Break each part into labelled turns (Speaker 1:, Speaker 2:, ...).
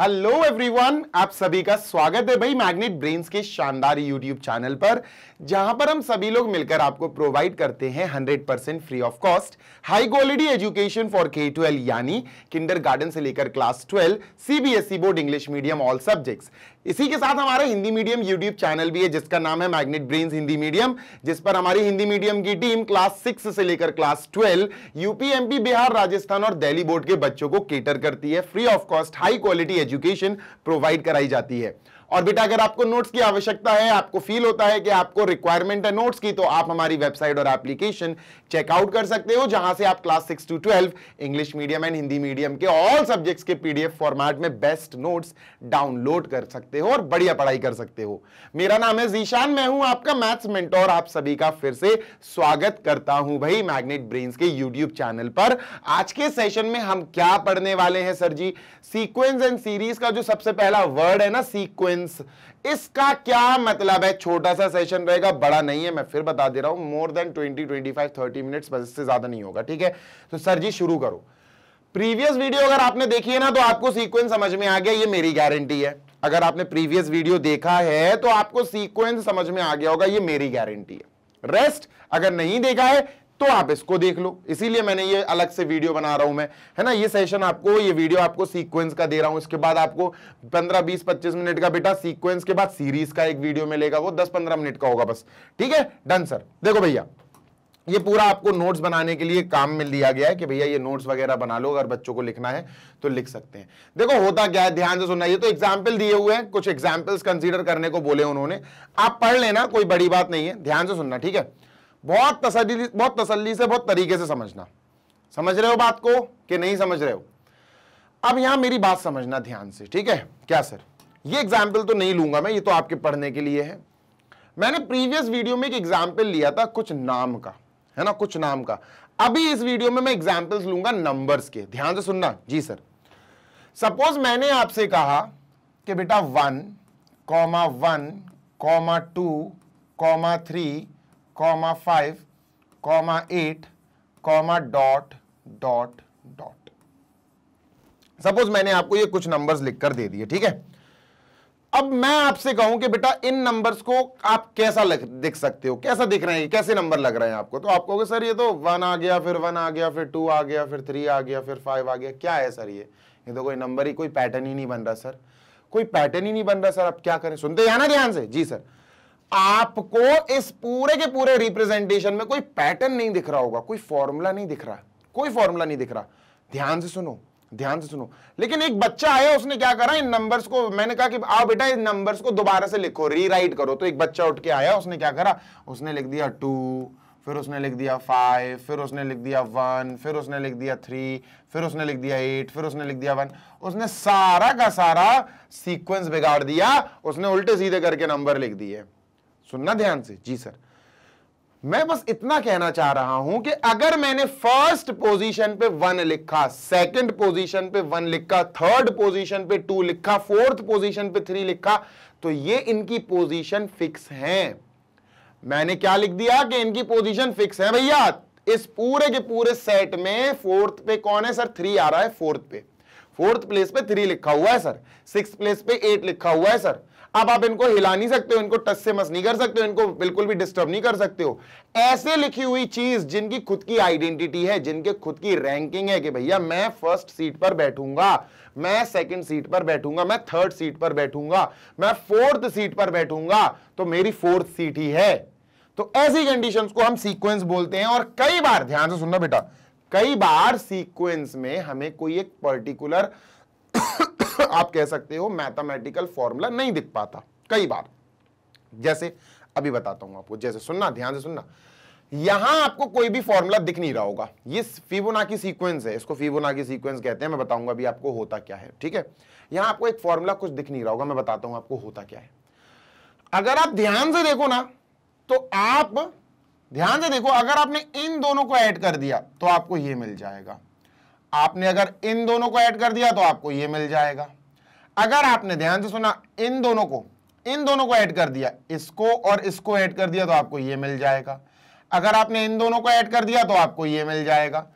Speaker 1: Hello everyone आप सभी का स्वागत है भाई मैग्नेट ब्रेन्स के शानदार यूट्यूब चैनल पर जहां पर हम सभी लोग मिलकर आपको प्रोवाइड करते हैं 100 percent free of cost high quality education for K twelve यानी किंडर गार्डन से लेकर class 12 CBSE board English medium all subjects इसी के साथ हमारा हिंदी मीडियम यूट्यूब चैनल भी है जिसका नाम है मैग्नेट ब्रेन्स हिंदी मीडियम जिस पर हमारी हिंदी मीडियम की टीम क्लास सिक्स से लेकर class twelve UP MP Bihar Rajasthan और दिल्ली बोर्ड के बच्चों को केटर करती है free of cost high quality education provide कराई जाती है और बेटा अगर आपको नोट्स की आवश्यकता है आपको फील होता है कि आपको रिक्वायरमेंट है नोट्स की तो आप हमारी वेबसाइट और एप्लीकेशन चेकआउट कर सकते हो जहां से आप class six to twelve English medium and Hindi medium के ऑल सब्जेक्ट्स के पीडीएफ फॉर्मेट में बेस्ट नोट्स डाउनलोड कर सकते हो और बढ़िया पढ़ाई कर सकते हो मेरा नाम है जीशान मैं हूं आपका मैथ्स मेंटोर आप सभी का फिर से स्वागत करता हूं भाई मैग्नेट ब्रेन्स के यूट्यूब चैनल पर आज के सेशन में हम क्या पढ़ने वाले हैं sir ji sequence and series का जो सबसे पहला वर्ड है ना सीक्वेंस मीन्स इसका क्या मतलब है छोटा सा सेशन रहेगा बड़ा नहीं है मैं फिर बता दे रहा हूं मोर देन 20 25 30 मिनट्स बस इससे ज्यादा नहीं होगा ठीक है तो सर जी शुरू करो प्रीवियस वीडियो अगर आपने देखी है ना तो आपको सीक्वेंस समझ में आ गया ये मेरी गारंटी है अगर आपने प्रीवियस वीडियो देखा है तो आपको सीक्वेंस समझ में आ गया होगा ये मेरी गारंटी है रेस्ट अगर नहीं देखा है तो आप इसको देख लो इसीलिए मैंने ये अलग से वीडियो बना रहा हूं मैं है ना ये सेशन आपको ये वीडियो आपको सीक्वेंस का दे रहा हूं इसके बाद आपको 15 20 25 मिनट का बेटा सीक्वेंस के बाद सीरीज का एक वीडियो मिलेगा वो 10 15 मिनट का होगा बस ठीक है डन सर देखो भैया ये पूरा आपको नोट्स बनाने के लिए काम में लिया गया है कि भैया ये नोट्स वगैरह बना लो अगर बच्चों को लिखना है तो लिख सकते हैं देखो होता क्या है ध्यान से सुनना ये तो एग्जाम्पल दिए हुए हैं कुछ एग्जाम्पल्स कंसीडर करने को बोले उन्होंने आप पढ़ लेना कोई बड़ी बात नहीं है ध्यान से सुनना ठीक है बहुत तसली बहुत तसली से बहुत तरीके से समझना समझ रहे हो बात को कि नहीं समझ रहे हो अब यहां मेरी बात समझना ध्यान से ठीक है क्या सर ये एग्जाम्पल तो नहीं लूंगा मैं ये तो आपके पढ़ने के लिए है मैंने प्रीवियस वीडियो में एक एग्जाम्पल लिया था कुछ नाम का है ना कुछ नाम का अभी इस वीडियो में मैं एग्जाम्पल्स लूंगा नंबर्स के ध्यान से सुनना जी सर सपोज मैंने आपसे कहा कि बेटा one comma one comma two comma three comma five comma eight comma dot dot dot suppose मैंने आपको ये कुछ नंबर्स लिखकर दे दिए ठीक है अब मैं आपसे कहूं कि बेटा इन नंबर्स को आप कैसा लग, दिख सकते हो कैसा दिख रहे हैं कैसे नंबर लग रहे हैं आपको तो आप कहोगे सर ये तो वन आ गया फिर वन आ गया फिर टू आ गया फिर थ्री आ गया फिर फाइव आ गया क्या है सर ये ये तो कोई नंबर ही कोई पैटर्न ही नहीं बन रहा सर कोई पैटर्न ही नहीं बन रहा सर अब क्या करें सुनते हैं ना ध्यान से जी सर आपको इस पूरे के पूरे रिप्रेजेंटेशन में कोई पैटर्न नहीं दिख रहा होगा कोई फॉर्मूला नहीं दिख रहा कोई फॉर्मूला नहीं दिख रहा ध्यान से सुनो ध्यान से सुनो लेकिन एक बच्चा आया उसने क्या करा इन नंबर्स को मैंने कहा कि आओ बेटा इन नंबर्स को दोबारा से लिखो रीराइट करो तो एक बच्चा उठ के आया उसने क्या करा उसने लिख दिया टू फिर उसने लिख दिया फाइव फिर उसने लिख दिया वन फिर उसने लिख दिया थ्री फिर उसने लिख दिया एट फिर उसने लिख दिया वन उसने सारा का सारा सीक्वेंस बिगाड़ दिया उसने उल्टे सीधे करके नंबर लिख दिए सुनना ध्यान से जी सर मैं बस इतना कहना चाह रहा हूं कि अगर मैंने फर्स्ट पोजीशन पे वन लिखा सेकंड पोजीशन पे वन लिखा थर्ड पोजीशन पे टू लिखा फोर्थ पोजीशन पे थ्री लिखा तो ये इनकी पोजीशन फिक्स है मैंने क्या लिख दिया कि इनकी पोजीशन फिक्स है भैया इस पूरे के पूरे सेट में फोर्थ पे कौन है सर थ्री आ रहा है फोर्थ पे फोर्थ प्लेस पे थ्री लिखा हुआ है सर सिक्स प्लेस पे एट लिखा हुआ है सर अब आप इनको हिला नहीं सकते हो इनको टच से मस नहीं कर सकते हो इनको बिल्कुल भी डिस्टर्ब नहीं कर सकते हो ऐसे लिखी हुई चीज जिनकी खुद की आइडेंटिटी है जिनके खुद की रैंकिंग है कि भैया मैं फर्स्ट सीट पर बैठूंगा मैं सेकंड सीट पर बैठूंगा मैं थर्ड सीट पर बैठूंगा मैं फोर्थ सीट पर बैठूंगा तो मेरी फोर्थ सीट ही है तो ऐसी कंडीशन को हम सीक्वेंस बोलते हैं और कई बार ध्यान से सुनना बेटा कई बार सीक्वेंस में हमें कोई एक पर्टिकुलर आप कह सकते हो मैथमेटिकल फॉर्मूला नहीं दिख पाता कई बार जैसे अभी बताता हूं आपको जैसे सुनना ध्यान से सुनना यहां आपको कोई भी फॉर्मूला दिख नहीं रहा होगा ये की सीक्वेंस है इसको की सीक्वेंस कहते हैं मैं बताऊंगा अभी आपको होता क्या है ठीक है यहां आपको एक फॉर्मूला कुछ दिख नहीं रहा होगा मैं बताता हूं आपको होता क्या है अगर आप ध्यान से देखो ना तो आप ध्यान से देखो अगर आपने इन दोनों को ऐड कर दिया तो आपको यह मिल जाएगा आपने अगर इन दोनों को ऐड कर दिया तो आपको ये मिल जाएगा अगर आपने ध्यान से सुना इन दोनों को इन दोनों को ऐड कर दिया इसको और इसको ऐड कर दिया तो आपको ये मिल जाएगा अगर आपने इन दोनों को ऐड कर दिया तो आपको ये मिल जाएगा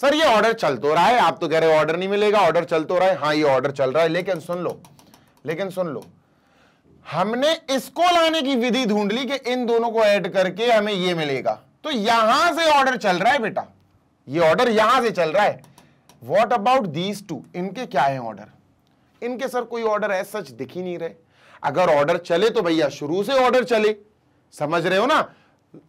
Speaker 1: सर ये ऑर्डर चल तो रहा है आप तो कह रहे ऑर्डर नहीं मिलेगा ऑर्डर चल तो रहा है हाँ ये ऑर्डर चल रहा है लेकिन सुन लो लेकिन सुन लो हमने इसको लाने की विधि ढूंढ ली कि इन दोनों को ऐड करके हमें ये मिलेगा तो यहां से ऑर्डर चल रहा है बेटा ये ऑर्डर यहां से चल रहा है वॉट अबाउट दीज टू इनके क्या है ऑर्डर इनके सर कोई ऑर्डर है सच दिख ही नहीं रहे अगर ऑर्डर चले तो भैया शुरू से ऑर्डर चले समझ रहे हो ना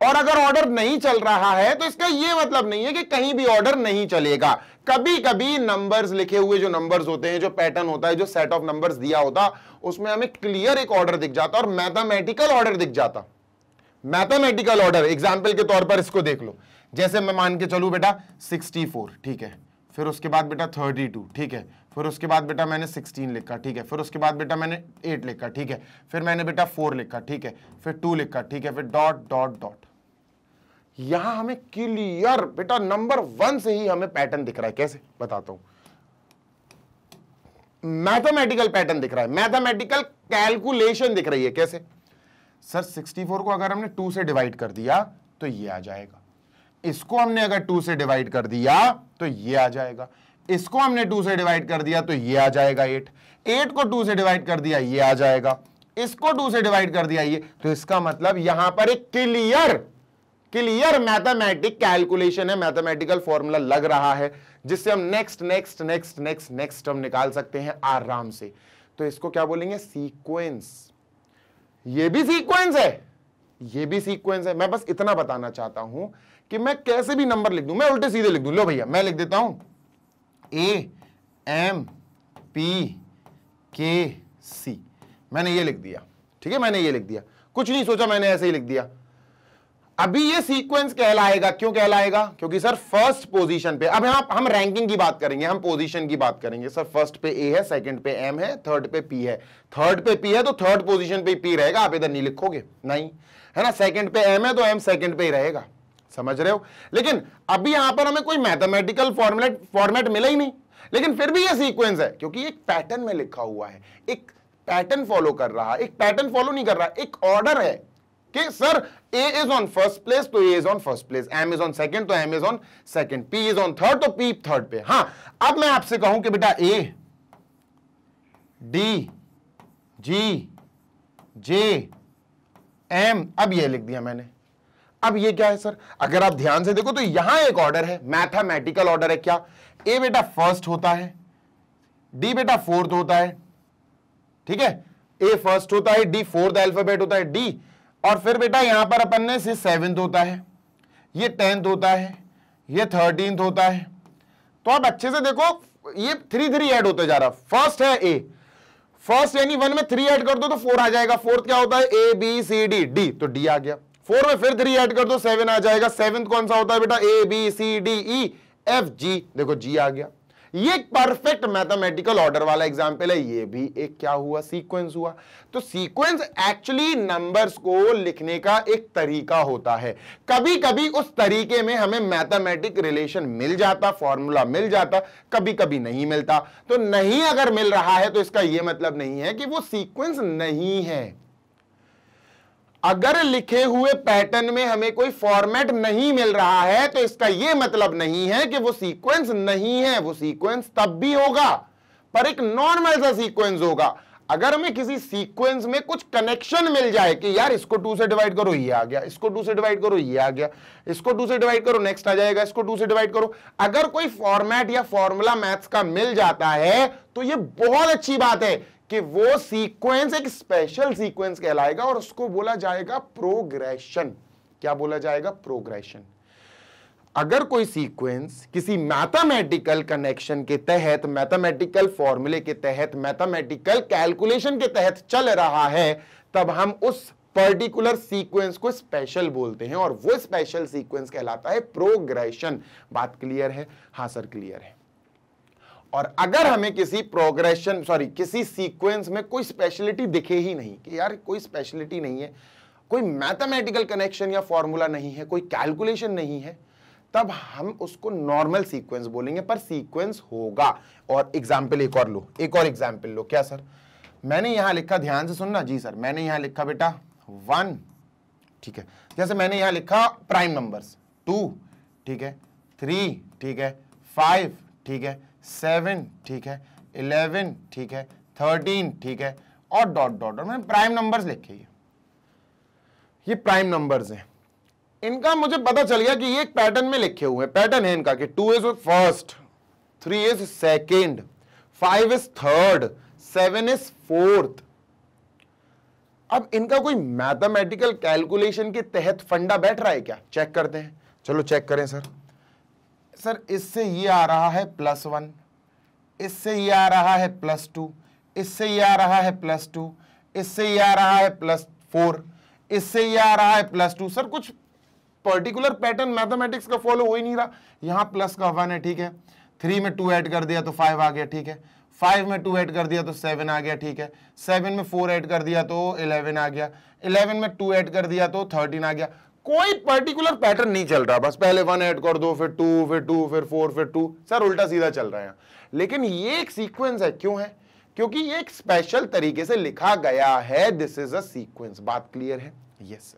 Speaker 1: और अगर ऑर्डर नहीं चल रहा है तो इसका यह मतलब नहीं है कि कहीं भी ऑर्डर नहीं चलेगा कभी कभी नंबर्स लिखे हुए जो नंबर्स होते हैं जो पैटर्न होता है जो सेट ऑफ नंबर्स दिया होता उसमें हमें क्लियर एक ऑर्डर दिख जाता और मैथमेटिकल ऑर्डर दिख जाता मैथमेटिकल ऑर्डर एग्जाम्पल के तौर पर इसको देख लो जैसे मैं मान के चलू बेटा सिक्सटी ठीक है फिर उसके बाद बेटा थर्टी टू ठीक है फिर उसके बाद बेटा मैंने सिक्सटीन लिखा ठीक है फिर उसके बाद बेटा मैंने एट लिखा ठीक है फिर मैंने बेटा फोर लिखा ठीक है फिर टू लिखा ठीक है फिर डॉट डॉट डॉट यहां हमें क्लियर बेटा नंबर वन से ही हमें पैटर्न दिख रहा है कैसे बताता हूं मैथमेटिकल पैटर्न दिख रहा है मैथमेटिकल कैलकुलेशन दिख रही है कैसे सर 64 को अगर हमने 2 से डिवाइड कर दिया तो ये आ जाएगा इसको हमने अगर टू से डिवाइड कर दिया तो ये आ जाएगा इसको हमने टू से डिवाइड कर दिया तो ये आ जाएगा एट एट को टू से डिवाइड कर दिया ये आ जाएगा इसको टू से डिवाइड कर दिया ये तो इसका मतलब यहां पर एक क्लियर क्लियर मैथमेटिक कैलकुलेशन है मैथमेटिकल फॉर्मूला लग रहा है जिससे हम next next next next next हम निकाल सकते हैं आराम से तो इसको क्या बोलेंगे सीक्वेंस ये भी सीक्वेंस है ये भी सीक्वेंस है मैं बस इतना बताना चाहता हूं कि मैं कैसे भी नंबर लिख दू मैं उल्टे सीधे लिख दू लो भैया मैं लिख देता हूं ए एम पी के सी मैंने ये लिख दिया ठीक है मैंने ये लिख दिया कुछ नहीं सोचा मैंने ऐसे ही लिख दिया अभी ये सीक्वेंस कहलाएगा क्यों कहलाएगा क्योंकि सर फर्स्ट पोजीशन पे अब यहां हम रैंकिंग की बात करेंगे हम पोजीशन की बात करेंगे सर फर्स्ट पे ए है सेकंड पे एम है थर्ड पे पी है थर्ड पे पी है तो थर्ड पोजीशन पे पी रहेगा आप इधर नहीं लिखोगे नहीं है ना सेकंड पे एम है तो एम सेकंड पे ही रहेगा समझ रहे हो लेकिन अभी यहां पर हमें कोई मैथमेटिकल फॉर्मेट फॉर्मेट मिला ही नहीं लेकिन फिर भी ये सीक्वेंस है क्योंकि एक पैटर्न में लिखा हुआ है एक पैटर्न फॉलो कर रहा है एक पैटर्न फॉलो नहीं कर रहा एक ऑर्डर है कि sir A is on first place तो A is on first place M is on second तो M is on second P is on third तो पी थर्ड पे हां अब मैं आपसे कहूं कि बेटा A D G J M अब यह लिख दिया मैंने अब ये क्या है सर अगर आप ध्यान से देखो तो यहां एक ऑर्डर है मैथमेटिकल ऑर्डर है क्या ए बेटा फर्स्ट होता है डी बेटा फोर्थ होता है ठीक है ए फर्स्ट होता है डी फोर्थ एल्फाबेट होता है डी और फिर बेटा यहां पर अपन ने सेवेंथ होता है ये टेंथ होता है ये थर्टींथ होता है तो आप अच्छे से देखो ये थ्री थ्री एड होता जा रहा फर्स्ट है ए फर्स्ट यानी वन में थ्री एड कर दो तो फोर आ जाएगा फोर्थ क्या होता है A B C D D तो डी आ गया फोर में फिर थ्री ऐड कर दो सेवन आ जाएगा सेवन कौन सा होता है बेटा A B C D E F G देखो जी आ गया ये परफेक्ट मैथमेटिकल ऑर्डर वाला एग्जांपल है ये भी एक क्या हुआ सीक्वेंस हुआ तो सीक्वेंस एक्चुअली नंबर्स को लिखने का एक तरीका होता है कभी कभी उस तरीके में हमें मैथमेटिक रिलेशन मिल जाता फॉर्मूला मिल जाता कभी कभी नहीं मिलता तो नहीं अगर मिल रहा है तो इसका यह मतलब नहीं है कि वो सीक्वेंस नहीं है अगर लिखे हुए पैटर्न में हमें कोई फॉर्मेट नहीं मिल रहा है तो इसका यह मतलब नहीं है कि वो सीक्वेंस नहीं है वो सीक्वेंस तब भी होगा पर एक नॉर्मल सा सीक्वेंस होगा अगर हमें किसी सीक्वेंस में कुछ कनेक्शन मिल जाए कि यार इसको टू से डिवाइड करो ये आ गया इसको टू से डिवाइड करो ये आ गया इसको टू से डिवाइड करो नेक्स्ट आ जाएगा इसको टू से डिवाइड करो अगर कोई फॉर्मेट या फॉर्मूला मैथ्स का मिल जाता है तो ये बहुत अच्छी बात है कि वो सीक्वेंस एक स्पेशल सीक्वेंस कहलाएगा और उसको बोला जाएगा प्रोग्रेशन क्या बोला जाएगा प्रोग्रेशन अगर कोई सीक्वेंस किसी मैथमेटिकल कनेक्शन के तहत मैथमेटिकल फॉर्मूले के तहत मैथमेटिकल कैलकुलेशन के तहत चल रहा है तब हम उस पर्टिकुलर सीक्वेंस को स्पेशल बोलते हैं और वो स्पेशल सीक्वेंस कहलाता है प्रोग्रेशन बात क्लियर है हाँ सर क्लियर है और अगर हमें किसी प्रोग्रेशन सॉरी किसी सीक्वेंस में कोई स्पेशलिटी दिखे ही नहीं कि यार कोई स्पेशलिटी नहीं है कोई मैथमेटिकल कनेक्शन या फॉर्मूला नहीं है कोई कैलकुलेशन नहीं है तब हम उसको नॉर्मल सीक्वेंस बोलेंगे पर सीक्वेंस होगा और एग्जाम्पल एक और लो एक और एग्जाम्पल लो क्या सर मैंने यहां लिखा ध्यान से सुनना जी सर मैंने यहां लिखा बेटा वन ठीक है जैसे मैंने यहां लिखा प्राइम नंबर्स टू ठीक है थ्री ठीक है फाइव ठीक है सेवन ठीक है इलेवन ठीक है थर्टीन ठीक है और डॉट डॉट और मैंने प्राइम नंबर्स लिखे ये ये प्राइम नंबर्स हैं इनका मुझे पता चल गया कि ये एक पैटर्न में लिखे हुए हैं पैटर्न है इनका कि two is first three is second five is third seven is fourth अब इनका कोई मैथमेटिकल कैलकुलेशन के तहत फंडा बैठ रहा है क्या चेक करते हैं चलो चेक करें सर सर इससे ये आ रहा है प्लस वन इससे ये आ रहा है प्लस टू इससे ये आ रहा है प्लस टू इससे ये आ रहा है प्लस फोर इससे ये आ रहा है प्लस टू सर कुछ पर्टिकुलर पैटर्न मैथमेटिक्स का फॉलो हो ही नहीं रहा यहाँ प्लस का वन है ठीक है थ्री में टू ऐड कर दिया तो फाइव आ गया ठीक है फाइव में टू ऐड कर दिया तो सेवन आ गया ठीक है सेवन में फोर ऐड कर दिया तो इलेवन आ गया इलेवन में टू ऐड कर दिया तो थर्टीन आ गया कोई पर्टिकुलर पैटर्न नहीं चल रहा बस पहले वन ऐड कर दो फिर टू फिर टू फिर फोर फिर टू सर उल्टा सीधा चल रहा है लेकिन ये एक सीक्वेंस है क्यों है क्योंकि ये एक स्पेशल तरीके से लिखा गया है दिस इज अ सीक्वेंस बात क्लियर है यस yes, सर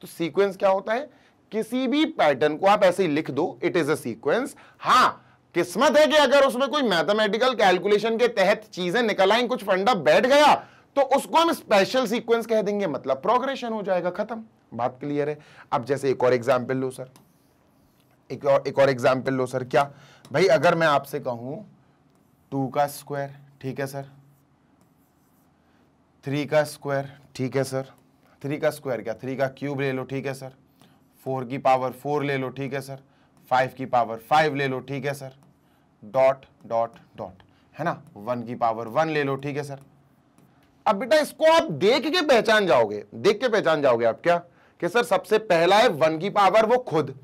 Speaker 1: तो सीक्वेंस क्या होता है किसी भी पैटर्न को आप ऐसे ही लिख दो इट इज अ सीक्वेंस हाँ किस्मत है कि अगर उसमें कोई मैथमेटिकल कैलकुलेशन के तहत चीजें निकल आई कुछ फंडा बैठ गया तो उसको हम स्पेशल सीक्वेंस कह देंगे मतलब प्रोग्रेशन हो जाएगा खत्म बात क्लियर है अब जैसे एक और एग्जाम्पल लो सर एक और एक और एग्जाम्पल लो सर क्या भाई अगर मैं आपसे कहूं टू का स्क्वायर ठीक है सर थ्री का स्क्वायर ठीक है सर थ्री का स्क्वायर क्या थ्री का क्यूब ले लो ठीक है सर फोर की पावर फोर ले लो ठीक है सर फाइव की पावर फाइव ले लो ठीक है सर डॉट डॉट डॉट है ना वन की पावर वन ले लो ठीक है सर अब बेटा इसको आप देख के पहचान जाओगे देख के पहचान जाओगे आप क्या कि सर सबसे पहला है वन की पावर वो खुद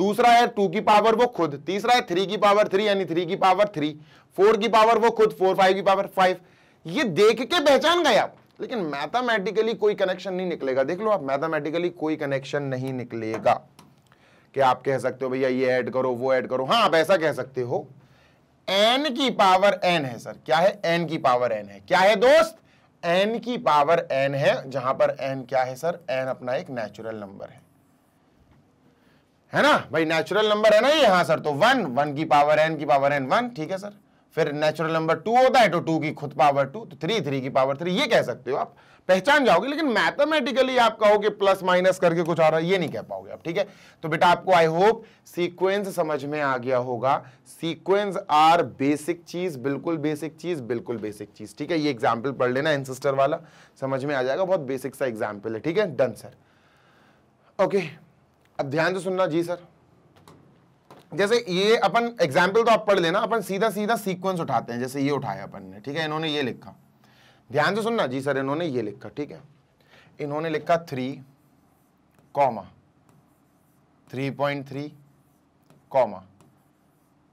Speaker 1: दूसरा है टू की पावर वो खुद तीसरा है थ्री की पावर थ्री यानी थ्री की पावर थ्री फोर की पावर वो खुद फोर फाइव की पावर फाइव ये देख के पहचान गए आप लेकिन मैथमेटिकली कोई कनेक्शन नहीं निकलेगा देख लो आप मैथमेटिकली कोई कनेक्शन नहीं निकलेगा कि आप कह सकते हो भैया ये ऐड करो वो ऐड करो हाँ आप ऐसा कह सकते हो एन की पावर एन है सर क्या है एन की पावर एन है क्या है दोस्त एन की पावर एन है जहां पर एन क्या है सर एन अपना एक नेचुरल नंबर है है ना भाई नेचुरल नंबर है ना ये हाँ सर तो वन वन की पावर एन की पावर एन वन ठीक है सर फिर नेचुरल नंबर टू होता है तो टू की खुद पावर टू तो थ्री थ्री की पावर थ्री ये कह सकते हो आप पहचान जाओगे लेकिन मैथमेटिकली आप कहोगे प्लस माइनस करके कुछ आ रहा है ये नहीं कह पाओगे आप ठीक है तो बेटा आपको आई होप सीक्वेंस समझ में आ गया होगा सीक्वेंस आर बेसिक चीज बिल्कुल बेसिक चीज बिल्कुल बेसिक चीज ठीक है ये एग्जाम्पल पढ़ लेना एनसिस्टर वाला समझ में आ जाएगा बहुत बेसिक सा एग्जाम्पल है ठीक है डन सर ओके अब ध्यान से सुनना जी सर जैसे ये अपन एग्जाम्पल तो आप पढ़ लेना अपन सीधा सीधा सीक्वेंस उठाते हैं जैसे ये उठाया अपन ने ठीक है इन्होंने ये लिखा ध्यान से सुनना जी सर इन्होंने ये लिखा ठीक है इन्होंने लिखा three comma three point three comma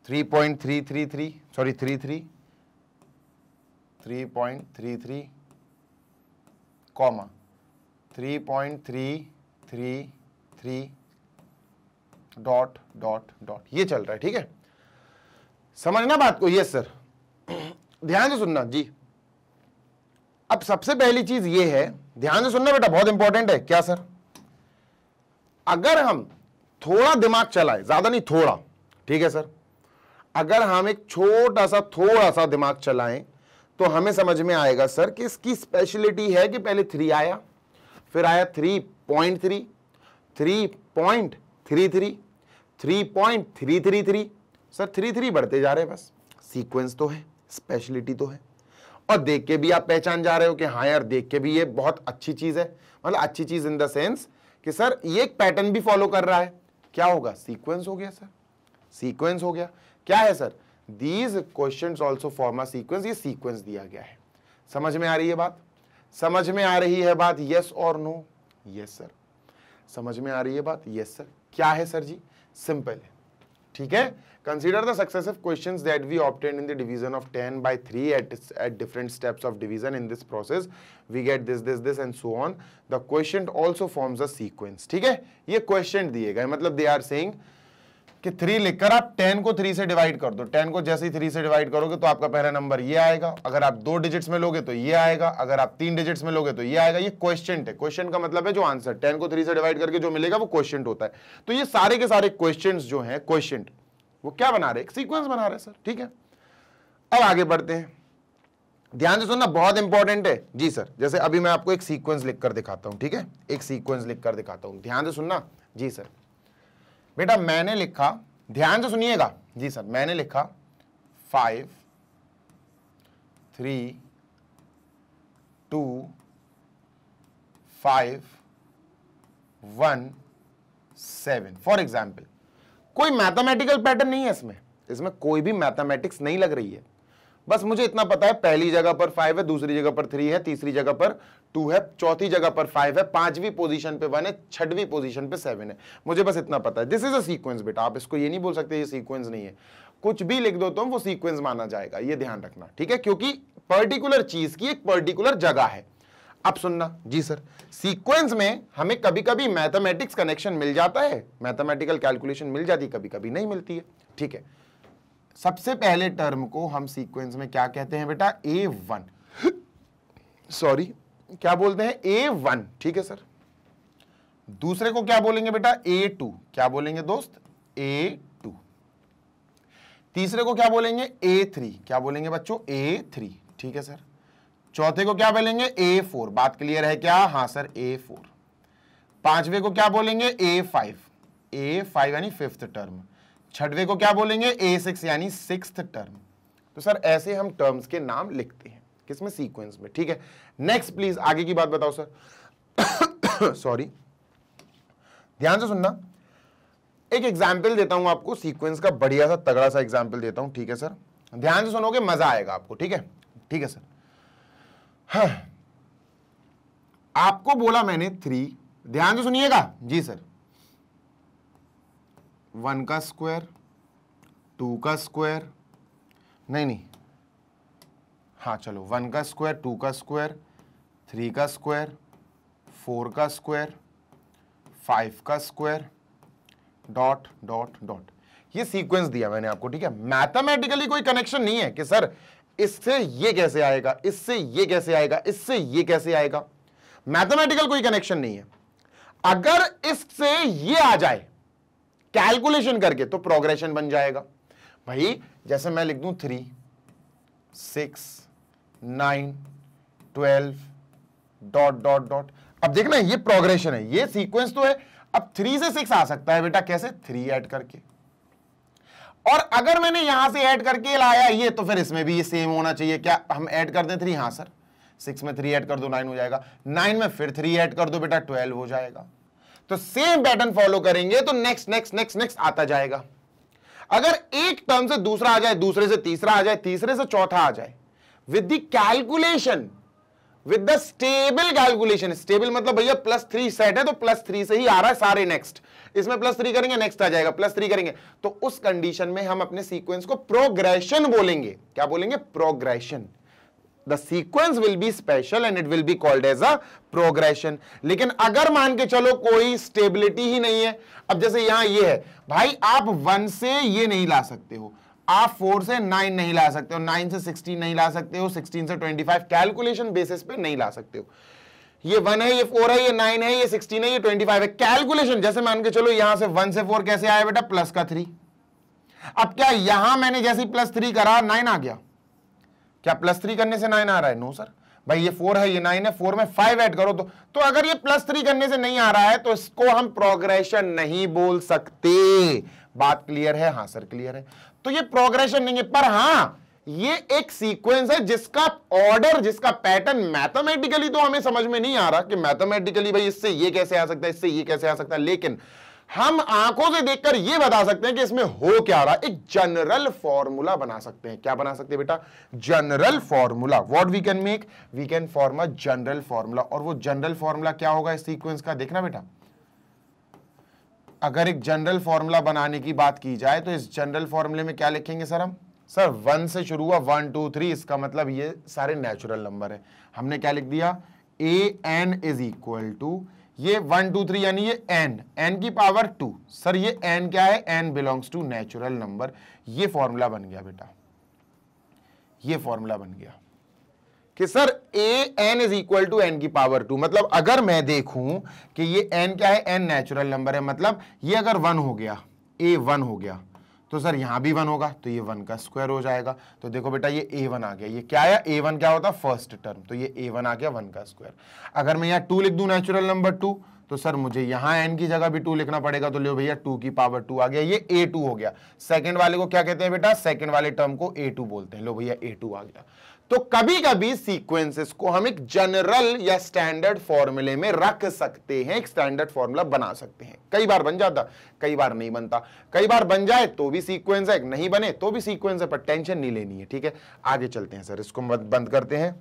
Speaker 1: three point three three three sorry three three three point three three comma three point three three three dot dot dot ये चल रहा है ठीक है समझना बात को यस सर ध्यान से सुनना जी अब सबसे पहली चीज ये है ध्यान से सुनना बेटा बहुत इंपॉर्टेंट है क्या सर अगर हम थोड़ा दिमाग चलाए ज्यादा नहीं थोड़ा ठीक है सर अगर हम एक छोटा सा थोड़ा सा दिमाग चलाएं तो हमें समझ में आएगा सर कि इसकी स्पेशलिटी है कि पहले थ्री आया फिर आया three point three three point three three three point three three three sir three three बढ़ते जा रहे हैं बस सीक्वेंस तो है स्पेशलिटी तो है और देख के भी आप पहचान जा रहे हो कि हाँ यार देख के भी ये बहुत अच्छी चीज़ है मतलब अच्छी चीज़ इन द सेंस कि सर ये एक पैटर्न भी फॉलो कर रहा है क्या होगा सीक्वेंस हो गया सर सीक्वेंस हो गया क्या है sir these question also form a sequence ये सीक्वेंस दिया गया है समझ में आ रही है बात समझ में आ रही है बात यस और नो यस सर समझ में आ रही है बात यस सर क्या है सर जी सिंपल है ठीक है consider the successive questions that we obtained in the division of ten by three at eight different steps of division in this process we get this this this and so on the question also forms a sequence ठीक है ये question दिए गए मतलब they are saying कि three लिखकर आप ten को थ्री से डिवाइड कर दो टेन को जैसे ही थ्री से डिवाइड करोगे तो आपका पहला नंबर ये आएगा अगर आप दो डिजिट्स में लोगे तो ये आएगा अगर आप तीन डिजिट्स में लोगे तो ये आएगा ये क्वेश्चन है क्वेश्चन का मतलब है जो आंसर टेन को थ्री से डिवाइड करके जो मिलेगा वो क्वेश्चन होता है तो ये सारे के सारे क्वेश्चन जो है क्वेश्चन वो क्या बना रहे सीक्वेंस बना रहे सर ठीक है अब आगे बढ़ते हैं ध्यान से सुनना बहुत इंपॉर्टेंट है जी सर जैसे अभी मैं आपको एक सीक्वेंस लिखकर दिखाता हूं ठीक है एक सीक्वेंस लिखकर दिखाता हूं ध्यान से सुनना जी सर बेटा मैंने लिखा ध्यान से सुनिएगा जी सर मैंने लिखा five three two five one seven for example कोई मैथमेटिकल पैटर्न नहीं है इसमें इसमें कोई भी मैथमेटिक्स नहीं लग रही है बस मुझे इतना पता है पहली जगह पर फाइव है दूसरी जगह पर थ्री है तीसरी जगह पर टू है चौथी जगह पर फाइव है पांचवी पोजीशन पे वन है छठवीं पोजीशन पे सेवन है मुझे बस इतना पता है दिस इज अ सीक्वेंस बेटा आप इसको ये नहीं बोल सकते ये सीक्वेंस नहीं है कुछ भी लिख दो तो वो सीक्वेंस माना जाएगा ये ध्यान रखना ठीक है क्योंकि पर्टिकुलर चीज की एक पर्टिकुलर जगह है अब सुनना जी सर सीक्वेंस में हमें कभी कभी मैथमेटिक्स कनेक्शन मिल जाता है मैथमेटिकल कैलकुलेशन मिल जाती कभी कभी नहीं मिलती है ठीक है सबसे पहले टर्म को हम सीक्वेंस में क्या कहते हैं बेटा ए वन सॉरी क्या बोलते हैं ए वन ठीक है सर दूसरे को क्या बोलेंगे बेटा ए टू क्या बोलेंगे दोस्त ए टू तीसरे को क्या बोलेंगे ए थ्री क्या बोलेंगे बच्चों ए थ्री ठीक है सर चौथे को क्या बोलेंगे ए फोर बात क्लियर है क्या हाँ सर ए फोर पांचवे को क्या बोलेंगे ए फाइव ए फाइव यानी फिफ्थ टर्म छठवे को क्या बोलेंगे ए सिक्स यानी सिक्स टर्म तो सर ऐसे हम टर्म्स के नाम लिखते हैं किसमें सीक्वेंस में ठीक है नेक्स्ट प्लीज आगे की बात बताओ सर सॉरी ध्यान से सुनना एक एग्जाम्पल देता हूं आपको सीक्वेंस का बढ़िया सा तगड़ा सा एग्जाम्पल देता हूं ठीक है सर ध्यान से सुनोगे मजा आएगा आपको ठीक है ठीक है सर हाँ। आपको बोला मैंने थ्री ध्यान से सुनिएगा जी सर वन का स्क्वायर टू का स्क्वायर नहीं नहीं हाँ चलो वन का स्क्वायर टू का स्क्वायर थ्री का स्क्वायर फोर का स्क्वायर फाइव का स्क्वायर डॉट डॉट डॉट ये सीक्वेंस दिया मैंने आपको ठीक है मैथमेटिकली कोई कनेक्शन नहीं है कि सर इससे ये कैसे आएगा इससे ये कैसे आएगा इससे ये कैसे आएगा मैथमेटिकल कोई कनेक्शन नहीं है अगर इससे ये आ जाए कैलकुलेशन करके तो प्रोग्रेशन बन जाएगा भाई जैसे मैं लिख दू three six nine twelve dot dot dot अब देखना ये प्रोग्रेशन है ये सीक्वेंस तो है अब थ्री से सिक्स आ सकता है बेटा कैसे थ्री ऐड करके और अगर मैंने यहां से ऐड करके लाया ये तो फिर इसमें भी ये सेम होना चाहिए क्या हम ऐड कर दें थ्री हाँ सर सिक्स में थ्री ऐड कर दो नाइन हो जाएगा नाइन में फिर थ्री ऐड कर दो बेटा ट्वेल्व हो जाएगा तो सेम पैटर्न फॉलो करेंगे तो नेक्स्ट नेक्स्ट नेक्स्ट नेक्स्ट आता जाएगा अगर एक टर्म से दूसरा आ जाए दूसरे से तीसरा आ जाए तीसरे से चौथा आ जाए with the calculation with the stable calculation stable मतलब भैया प्लस थ्री सेट है तो प्लस थ्री से ही आ रहा है सारे नेक्स्ट इसमें प्लस थ्री करेंगे नेक्स्ट आ जाएगा प्लस थ्री करेंगे तो उस कंडीशन में हम अपने सीक्वेंस को प्रोग्रेशन बोलेंगे क्या बोलेंगे progression the sequence will be special and it will be called as a progression लेकिन अगर मान के चलो कोई स्टेबिलिटी ही नहीं है अब जैसे यहां ये है भाई आप वन से ये नहीं ला सकते हो आप फोर से नाइन नहीं ला सकते हो नाइन से सिक्सटीन नहीं ला सकते हो सिक्सटीन से ट्वेंटी फाइव कैलकुलेशन बेसिस पे नहीं ला सकते हो ये वन है ये फोर है ये नाइन है ये सिक्सटीन है ये ट्वेंटी फाइव है कैलकुलेशन जैसे मान के चलो यहां से वन से फोर कैसे आया बेटा प्लस का थ्री अब क्या यहां मैंने जैसे प्लस थ्री करा नाइन आ गया क्या प्लस थ्री करने से नाइन आ रहा है नो सर भाई ये फोर है ये नाइन है फोर में फाइव ऐड करो तो तो अगर ये प्लस थ्री करने से नहीं आ रहा है तो इसको हम प्रोग्रेशन नहीं बोल सकते बात क्लियर है हाँ सर क्लियर है तो ये प्रोग्रेशन नहीं है पर हाँ ये एक सीक्वेंस है जिसका ऑर्डर जिसका पैटर्न मैथमेटिकली तो हमें समझ में नहीं आ रहा कि मैथमेटिकली भाई इससे ये कैसे आ सकता है इससे ये कैसे आ सकता है लेकिन हम आंखों से देखकर यह बता सकते हैं कि इसमें हो क्या रहा एक जनरल फॉर्मूला बना सकते हैं क्या बना सकते हैं बेटा general formula what we can make we can form a general formula और वो जनरल फॉर्मूला क्या होगा इस सीक्वेंस का देखना बेटा अगर एक जनरल फॉर्मूला बनाने की बात की जाए तो इस जनरल फॉर्मूले में क्या लिखेंगे सर हम सर वन से शुरू हुआ वन टू थ्री इसका मतलब ये सारे नेचुरल नंबर है हमने क्या लिख दिया A N is equal to ये वन टू थ्री यानी ये एन एन की पावर टू सर ये एन क्या है N belongs to natural number ये फॉर्मूला बन गया बेटा ये फॉर्मूला बन गया कि sir A N is equal to N की पावर टू मतलब अगर मैं देखूं कि ये एन क्या है एन नेचुरल नंबर है मतलब ये अगर वन हो गया ए वन हो गया तो सर यहां भी वन होगा तो ये वन का स्क्वायर हो जाएगा तो देखो बेटा ये ए वन आ गया ये क्या आया ए वन क्या होता फर्स्ट टर्म तो ये ए वन आ गया वन का स्क्वायर अगर मैं यहाँ टू लिख दू नेचुरल नंबर टू तो सर मुझे यहां एन की जगह भी टू लिखना पड़ेगा तो लो भैया टू की पावर टू आ गया ये ए टू हो गया सेकंड वाले को क्या कहते हैं बेटा सेकंड वाले टर्म को ए टू बोलते हैं लो भैया ए टू आ गया तो कभी कभी सीक्वेंसेस को हम एक जनरल या स्टैंडर्ड फॉर्मूले में रख सकते हैं एक स्टैंडर्ड फॉर्मूला बना सकते हैं कई बार बन जाता कई बार नहीं बनता कई बार बन जाए तो भी सीक्वेंस है नहीं बने तो भी सीक्वेंस है पर टेंशन नहीं लेनी है ठीक है आगे चलते हैं सर इसको बंद करते हैं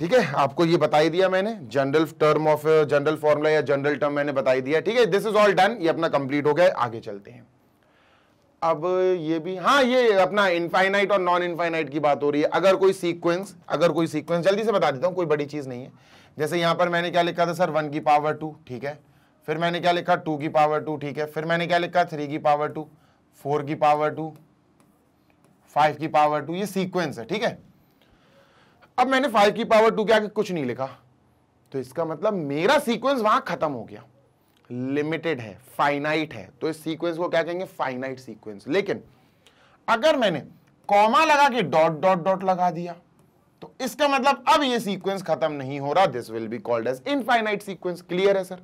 Speaker 1: ठीक है आपको ये बताई दिया मैंने general term of general formula या जनरल टर्म मैंने बताई दिया ठीक है दिस इज ऑल डन ये अपना कंप्लीट हो गया आगे चलते हैं अब ये भी हाँ ये अपना इनफाइनाइट और नॉन इनफाइनाइट की बात हो रही है अगर कोई सीक्वेंस अगर कोई सीक्वेंस जल्दी से बता देता हूँ कोई बड़ी चीज़ नहीं है जैसे यहाँ पर मैंने क्या लिखा था सर वन की पावर टू ठीक है फिर मैंने क्या लिखा टू की पावर टू ठीक है फिर मैंने क्या लिखा थ्री की पावर टू फोर की पावर टू फाइव की पावर टू ये सीक्वेंस है ठीक है अब मैंने फाइव की पावर टू के आगे कुछ नहीं लिखा तो इसका मतलब मेरा सीक्वेंस वहां खत्म हो गया लिमिटेड है फाइनाइट है तो इस सीक्वेंस को क्या कहेंगे फाइनाइट सीक्वेंस लेकिन अगर मैंने कॉमा लगा के डॉट डॉट डॉट लगा दिया तो इसका मतलब अब ये सीक्वेंस खत्म नहीं हो रहा this will be called as infinite sequence clear है सर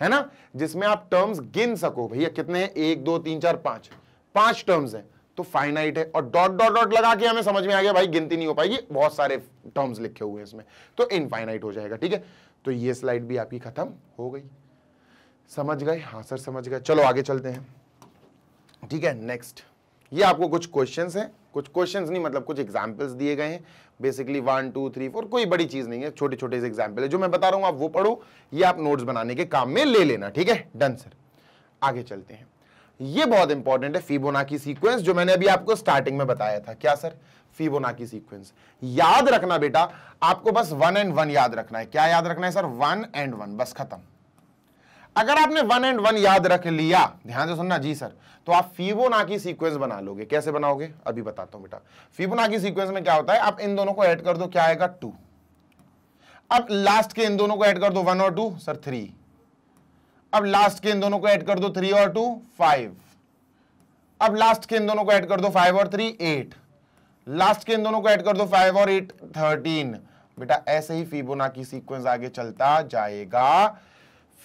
Speaker 1: है ना जिसमें आप टर्म्स गिन सको भैया कितने हैं एक दो तीन चार पांच पांच टर्म्स हैं तो फाइनाइट है और डॉट डॉट डॉट लगा के हमें समझ में आ गया भाई गिनती नहीं हो पाएगी बहुत सारे टर्म्स लिखे हुए हैं इसमें तो इनफाइनाइट हो जाएगा ठीक है तो ये स्लाइड भी आपकी खत्म हो गई समझ गए हाँ सर समझ गए चलो आगे चलते हैं ठीक है नेक्स्ट ये आपको कुछ क्वेश्चंस हैं कुछ क्वेश्चंस नहीं मतलब कुछ एग्जाम्पल्स दिए गए हैं basically one two three four कोई बड़ी चीज़ नहीं है छोटे छोटे से एग्जाम्पल है जो मैं बता रहा हूं आप वो पढ़ो ये आप नोट्स बनाने के काम में ले लेना ठीक है डन सर आगे चलते हैं ये बहुत इंपॉर्टेंट है की सीक्वेंस जो मैंने अभी आपको स्टार्टिंग में बताया था क्या सर की सीक्वेंस याद रखना बेटा आपको बस वन एंड वन याद रखना है क्या याद रखना है सर वन एंड वन बस खत्म अगर आपने वन एंड वन याद रख लिया ध्यान से सुनना जी सर तो आप की सीक्वेंस बना लोगे कैसे बनाओगे अभी बताता हूं बेटा की सीक्वेंस में क्या होता है आप इन दोनों को ऐड कर दो क्या आएगा टू अब लास्ट के इन दोनों को ऐड कर दो वन और टू सर थ्री अब लास्ट के इन दोनों को ऐड कर दो थ्री और टू फाइव अब लास्ट के इन दोनों को ऐड कर दो फाइव और थ्री एट लास्ट के इन दोनों को ऐड कर दो फाइव और एट थर्टीन बेटा ऐसे ही की सीक्वेंस आगे चलता जाएगा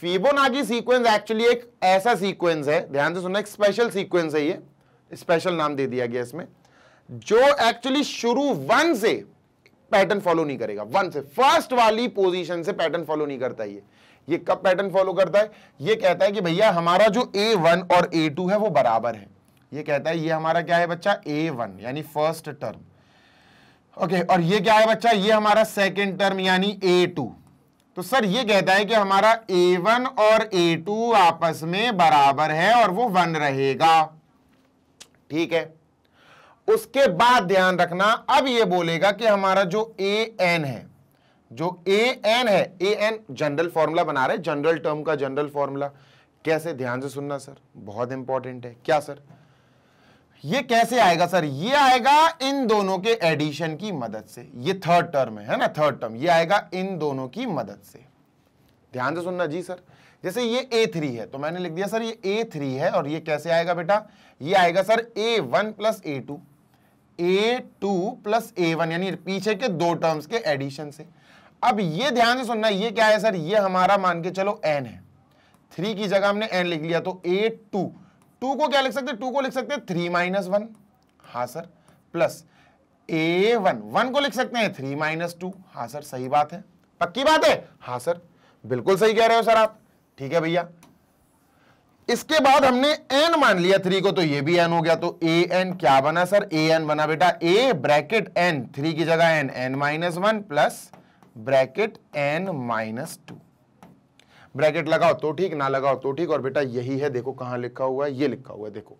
Speaker 1: फीबोनागी सीक्वेंस एक्चुअली एक ऐसा सीक्वेंस है ध्यान से सुनना एक स्पेशल सीक्वेंस है ये स्पेशल नाम दे दिया गया इसमें जो एक्चुअली शुरू वन से पैटर्न फॉलो नहीं करेगा वन से फर्स्ट वाली पोजीशन से पैटर्न फॉलो नहीं करता ये ये कब पैटर्न फॉलो करता है ये कहता है कि भैया हमारा जो ए वन और ए टू है वो बराबर है ये कहता है ये हमारा क्या है बच्चा ए वन यानी फर्स्ट टर्म ओके और ये क्या है बच्चा ये हमारा सेकेंड टर्म यानी ए टू तो सर ये कहता है कि हमारा A1 और A2 आपस में बराबर है और वो वन रहेगा ठीक है उसके बाद ध्यान रखना अब ये बोलेगा कि हमारा जो AN है जो AN है AN जनरल फॉर्मूला बना रहे जनरल टर्म का जनरल फॉर्मूला कैसे ध्यान से सुनना सर बहुत इंपॉर्टेंट है क्या सर ये कैसे आएगा सर ये आएगा इन दोनों के एडिशन की मदद से ये थर्ड टर्म है, ना थर्ड टर्म ये आएगा इन दोनों की मदद से ध्यान से सुनना जी सर जैसे ये ए थ्री है तो मैंने लिख दिया सर ये ए थ्री है और ये कैसे आएगा बेटा ये आएगा sir A one plus A two A two plus A one यानी पीछे के दो टर्म्स के एडिशन से अब ये ध्यान से सुनना ये क्या है सर ये हमारा मान के चलो एन है थ्री की जगह हमने एन लिख लिया तो ए टू टू को क्या लिख सकते टू को लिख सकते हैं थ्री माइनस वन हाँ सर प्लस ए वन वन को लिख सकते हैं थ्री माइनस टू हाँ सर सही बात है पक्की बात है हाँ सर बिल्कुल सही कह रहे हो सर आप ठीक है भैया इसके बाद हमने एन मान लिया थ्री को तो ये भी एन हो गया तो ए एन क्या बना सर ए एन बना बेटा ए ब्रैकेट एन थ्री की जगह n n minus one plus bracket n minus two bracket लगाओ तो ठीक ना लगाओ तो ठीक और बेटा यही है देखो कहाँ लिखा हुआ है ये लिखा हुआ है देखो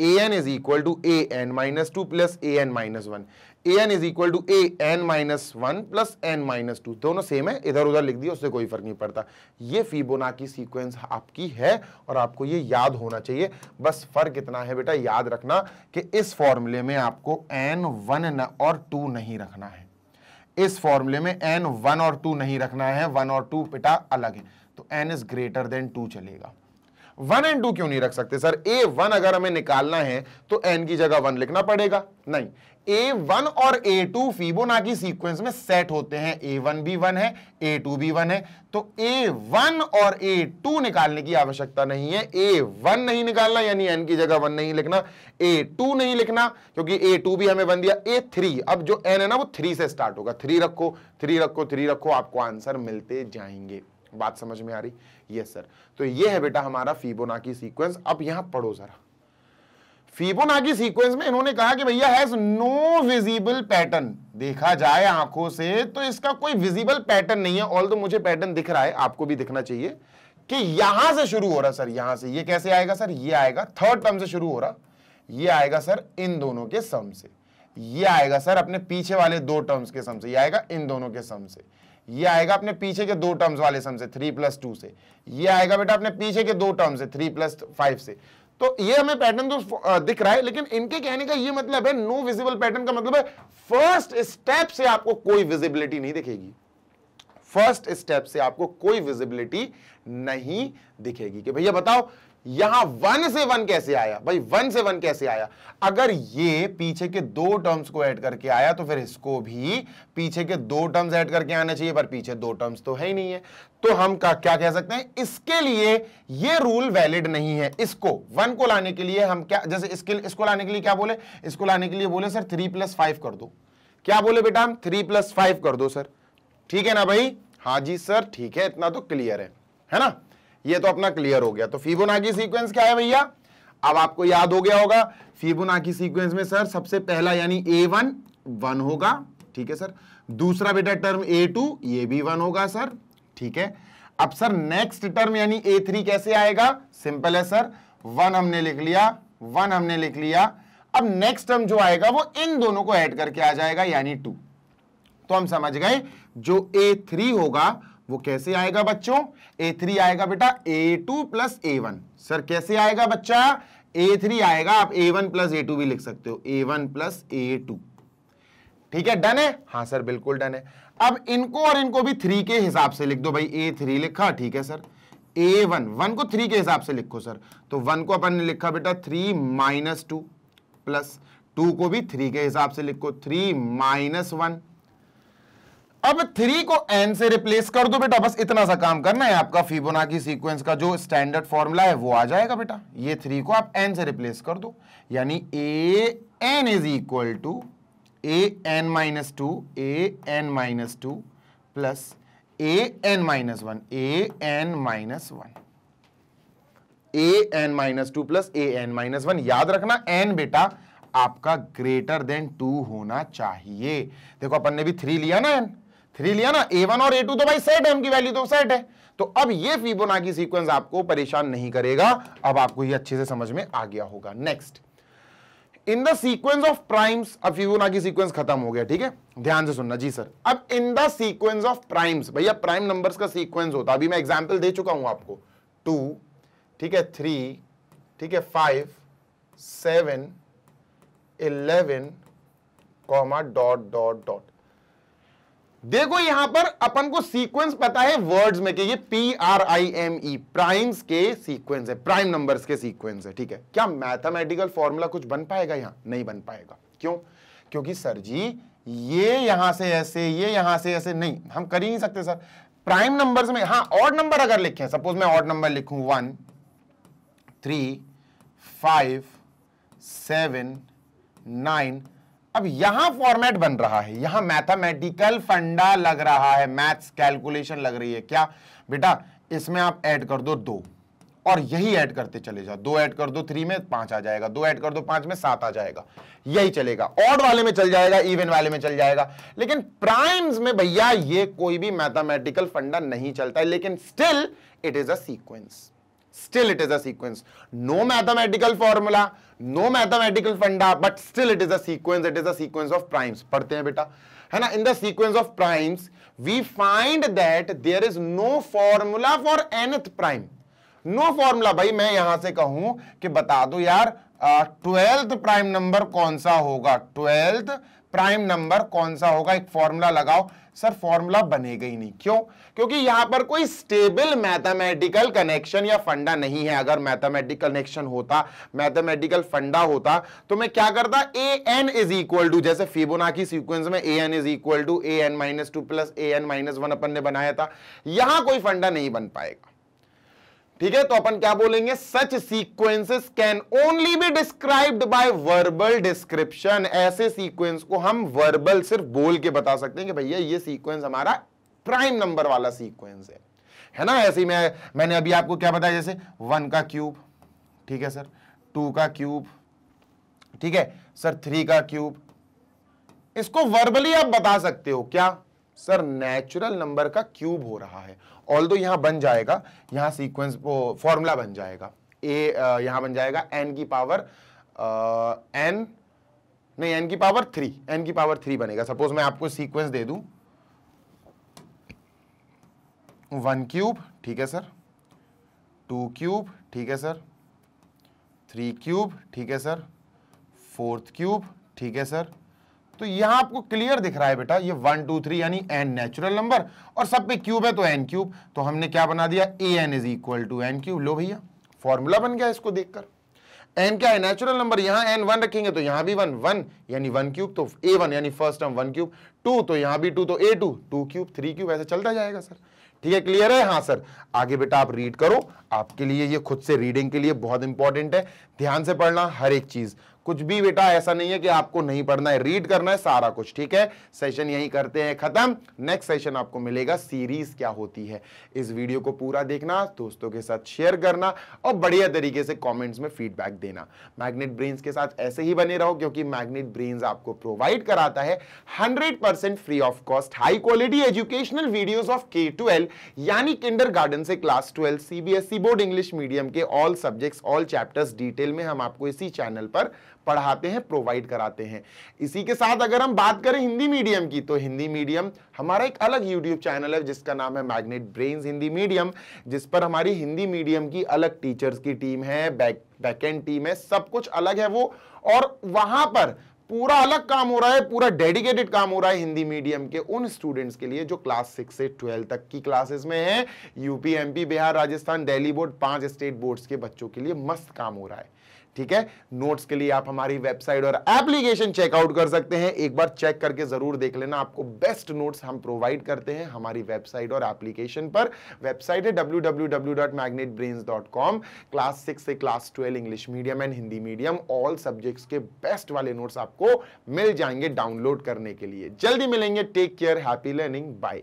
Speaker 1: a N is equal to a n minus two plus a n minus one a N is equal to a n minus one plus n minus two दोनों सेम है इधर उधर लिख दिया उससे कोई फर्क नहीं पड़ता ये फीबोना की सीक्वेंस आपकी है और आपको ये याद होना चाहिए बस फर्क इतना है बेटा याद रखना कि इस फॉर्मूले में आपको एन वन और टू नहीं रखना है इस फॉर्मूले में एन वन और टू नहीं रखना है वन और टू बेटा अलग है तो n is greater than two चलेगा वन एंड टू क्यों नहीं रख सकते सर ए वन अगर हमें निकालना है तो एन की जगह वन लिखना पड़ेगा नहीं ए वन और ए टू की सीक्वेंस में सेट होते हैं ए वन भी वन है ए टू भी वन है तो ए वन और ए टू निकालने की आवश्यकता नहीं है ए वन नहीं निकालना यानी एन की जगह वन नहीं लिखना ए टू नहीं लिखना क्योंकि ए टू भी हमें वन दिया ए थ्री अब जो एन है ना वो थ्री से स्टार्ट होगा थ्री रखो थ्री रखो थ्री रखो आपको आंसर मिलते जाएंगे बात समझ में आ रही यस सर तो ये है बेटा हमारा फीबोनाकी सीक्वेंस अब यहां पढ़ो जरा फीबोनाकी सीक्वेंस में इन्होंने कहा कि भैया हैज नो विजिबल पैटर्न देखा जाए आंखों से तो इसका कोई विजिबल पैटर्न नहीं है ऑल तो मुझे पैटर्न दिख रहा है आपको भी दिखना चाहिए कि यहां से शुरू हो रहा सर यहां से ये कैसे आएगा सर ये आएगा थर्ड टर्म से शुरू हो रहा ये आएगा सर इन दोनों के सम से ये आएगा सर अपने पीछे वाले दो टर्म्स के सम से ये आएगा इन दोनों के सम से ये आएगा अपने पीछे के दो टर्म्स वाले सम से थ्री प्लस टू से ये आएगा बेटा अपने पीछे के दो टर्म्स से थ्री प्लस फाइव से तो ये हमें पैटर्न तो दिख रहा है लेकिन इनके कहने का ये मतलब है नो विजिबल पैटर्न का मतलब है फर्स्ट स्टेप से आपको कोई विजिबिलिटी नहीं दिखेगी फर्स्ट स्टेप से आपको कोई विजिबिलिटी नहीं दिखेगी कि भैया बताओ यहां वन से वन कैसे आया भाई वन से वन कैसे आया अगर ये पीछे के दो टर्म्स को ऐड करके आया तो फिर इसको भी पीछे के दो टर्म्स ऐड करके आना चाहिए पर पीछे दो टर्म्स तो है ही नहीं है तो हम का, क्या कह सकते हैं इसके लिए ये रूल वैलिड नहीं है इसको वन को लाने के लिए हम क्या जैसे इसके इसको लाने के लिए क्या बोले इसको लाने के लिए बोले सर थ्री प्लस फाइव कर दो क्या बोले बेटा हम थ्री प्लस फाइव कर दो सर ठीक है ना भाई हाँ जी सर ठीक है इतना तो क्लियर है है ना ये तो अपना क्लियर हो गया तो फिबोनाकी सीक्वेंस क्या है भैया अब आपको याद हो गया होगा फिबोनाकी सीक्वेंस में सर सबसे पहला यानी ए वन वन होगा ठीक है सर दूसरा बेटा टर्म ए टू ये भी वन होगा सर ठीक है अब सर नेक्स्ट टर्म यानी ए थ्री कैसे आएगा सिंपल है सर वन हमने लिख लिया वन हमने लिख लिया अब नेक्स्ट टर्म जो आएगा वो इन दोनों को ऐड करके आ जाएगा यानी टू तो हम समझ गए जो ए थ्री होगा वो कैसे आएगा बच्चों ए थ्री आएगा बेटा a two plus A one sir कैसे आएगा बच्चा ए थ्री आएगा आप a one plus A two भी लिख सकते हो ए वन प्लस ए ठीक है डन है हाँ सर बिल्कुल डन है अब इनको और इनको भी थ्री के हिसाब से लिख दो भाई ए थ्री लिखा ठीक है सर ए वन वन को थ्री के हिसाब से लिखो सर तो वन को अपन ने लिखा बेटा three minus two plus two को भी थ्री के हिसाब से लिखो थ्री माइनस वन अब थ्री को एन से रिप्लेस कर दो बेटा बस इतना सा काम करना है आपका फीबोना की सीक्वेंस का जो स्टैंडर्ड फॉर्मूला है वो आ जाएगा बेटा ये थ्री को आप एन से रिप्लेस कर दो यानी a N is equal to a n minus two a n minus two plus a n minus one a n minus one a n minus two plus a n minus one याद रखना N बेटा आपका greater than to होना चाहिए देखो अपन ने भी three लिया ना एन थ्री लिया ना ए वन और ए टू तो भाई सेट है उनकी वैल्यू तो सेट है तो अब ये की सीक्वेंस आपको परेशान नहीं करेगा अब आपको ये अच्छे से समझ में आ गया होगा next in the sequence of primes अब फिबोनाकी सीक्वेंस खत्म हो गया ठीक है ध्यान से सुनना जी सर अब in the sequence of primes भैया प्राइम नंबर्स का सीक्वेंस होता है अभी मैं एग्जांपल दे चुका हूं आपको टू ठीक है थ्री ठीक है five seven eleven comma dot dot dot देखो यहां पर अपन को सीक्वेंस पता है वर्ड्स में कि ये P R I M E primes के सीक्वेंस है प्राइम नंबर्स के सीक्वेंस है ठीक है क्या मैथमेटिकल फॉर्मूला कुछ बन पाएगा यहां नहीं बन पाएगा क्यों क्योंकि सर जी ये यहां से ऐसे ये यहां से ऐसे नहीं हम कर ही नहीं सकते सर प्राइम नंबर्स में हाँ ऑड नंबर अगर लिखे सपोज मैं ऑड नंबर लिखूं one three five seven nine अब यहां फॉर्मेट बन रहा है यहां मैथमेटिकल फंडा लग रहा है मैथ्स कैलकुलेशन लग रही है क्या बेटा इसमें आप ऐड कर दो दो और यही ऐड करते चले जाओ दो ऐड कर दो थ्री में पांच आ जाएगा दो ऐड कर दो पांच में सात आ जाएगा यही चलेगा ऑड वाले में चल जाएगा इवन वाले में चल जाएगा लेकिन प्राइम्स में भैया ये कोई भी मैथमेटिकल फंडा नहीं चलता है लेकिन still it is a sequence still it is a sequence no mathematical formula no mathematical funda but still it is a sequence it is a sequence of primes padhte hain beta hai na in the sequence of primes we find that there is no formula for nth prime no formula भाई मैं यहां से कहूं कि बता दो यार 12th prime number kaun sa hoga 12th prime number कौन सा होगा एक फॉर्मूला लगाओ सर फॉर्मूला बनेगा ही नहीं क्यों क्योंकि यहां पर कोई स्टेबल मैथमेटिकल कनेक्शन या फंडा नहीं है अगर मैथमेटिकल कनेक्शन होता मैथमेटिकल फंडा होता तो मैं क्या करता a N is equal to जैसे फिबोनाकी सीक्वेंस में a N is equal to a n minus two plus a n minus one अपन ने बनाया था यहां कोई फंडा नहीं बन पाएगा ठीक है तो अपन क्या बोलेंगे such sequences can only be described by verbal description ऐसे सीक्वेंस को हम वर्बल सिर्फ बोल के बता सकते हैं कि भैया ये सीक्वेंस हमारा प्राइम नंबर वाला सीक्वेंस है है ना ऐसे मैं मैंने अभी आपको क्या बताया जैसे वन का क्यूब ठीक है सर टू का क्यूब ठीक है सर थ्री का क्यूब इसको वर्बली आप बता सकते हो क्या सर नेचुरल नंबर का क्यूब हो रहा है ऑल दो यहां बन जाएगा यहां सीक्वेंस फॉर्मूला बन जाएगा ए यहां बन जाएगा एन की पावर एन नहीं एन की पावर थ्री एन की पावर थ्री बनेगा सपोज मैं आपको सीक्वेंस दे दूं वन क्यूब ठीक है सर टू क्यूब ठीक है सर थ्री क्यूब ठीक है सर फोर्थ क्यूब ठीक है सर तो यहां आपको क्लियर दिख रहा है बेटा ये वन टू थ्री यानी एन नेचुरल नंबर और सब पे क्यूब है तो एन क्यूब तो हमने क्या बना दिया A N is equal to n cube लो भैया फॉर्मूला बन गया इसको देखकर एन क्या है नेचुरल नंबर यहां एन वन रखेंगे तो यहां भी वन वन यानी वन क्यूब तो ए वन यानी first term one cube two तो यहां भी टू तो a two two cube three cube ऐसे चलता जाएगा सर ठीक है क्लियर है हाँ सर आगे बेटा आप रीड करो आपके लिए ये खुद से रीडिंग के लिए बहुत इंपॉर्टेंट है ध्यान से पढ़ना हर एक चीज़ कुछ भी बेटा ऐसा नहीं है कि आपको नहीं पढ़ना है रीड करना है सारा कुछ ठीक है सेशन यही करते हैं खत्म नेक्स्ट सेशन आपको मिलेगा सीरीज क्या होती है इस वीडियो को पूरा देखना दोस्तों के साथ शेयर करना और बढ़िया तरीके से कॉमेंट्स में फीडबैक देना मैग्नेट ब्रेन्स के साथ ऐसे ही बने रहो क्योंकि मैग्नेट ब्रेन्स आपको प्रोवाइड कराता है hundred free of cost high quality educational videos of के यानी किंडर से class twelve CBSE board English medium के all subjects all chapters detail में हम आपको इसी चैनल पर पढ़ाते हैं प्रोवाइड कराते हैं इसी के साथ अगर हम बात करें हिंदी मीडियम की तो हिंदी मीडियम हमारा एक अलग यूट्यूब चैनल है जिसका नाम है मैग्नेट ब्रेन्स हिंदी मीडियम जिस पर हमारी हिंदी मीडियम की अलग टीचर्स की टीम है बैक बैकेंड टीम है सब कुछ अलग है वो और वहां पर पूरा अलग काम हो रहा है पूरा डेडिकेटेड काम हो रहा है हिंदी मीडियम के उन स्टूडेंट्स के लिए जो क्लास सिक्स से ट्वेल्व तक की क्लासेस में हैं UP MP Bihar Rajasthan Delhi board पांच स्टेट बोर्ड्स के बच्चों के लिए मस्त काम हो रहा है ठीक है नोट्स के लिए आप हमारी वेबसाइट और एप्लीकेशन चेकआउट कर सकते हैं एक बार चेक करके जरूर देख लेना आपको बेस्ट नोट्स हम प्रोवाइड करते हैं हमारी वेबसाइट और एप्लीकेशन पर वेबसाइट है www.magnetbrains.com क्लास सिक्स से class twelve English medium and Hindi medium all subjects के बेस्ट वाले नोट्स आपको मिल जाएंगे डाउनलोड करने के लिए जल्दी मिलेंगे take care happy learning bye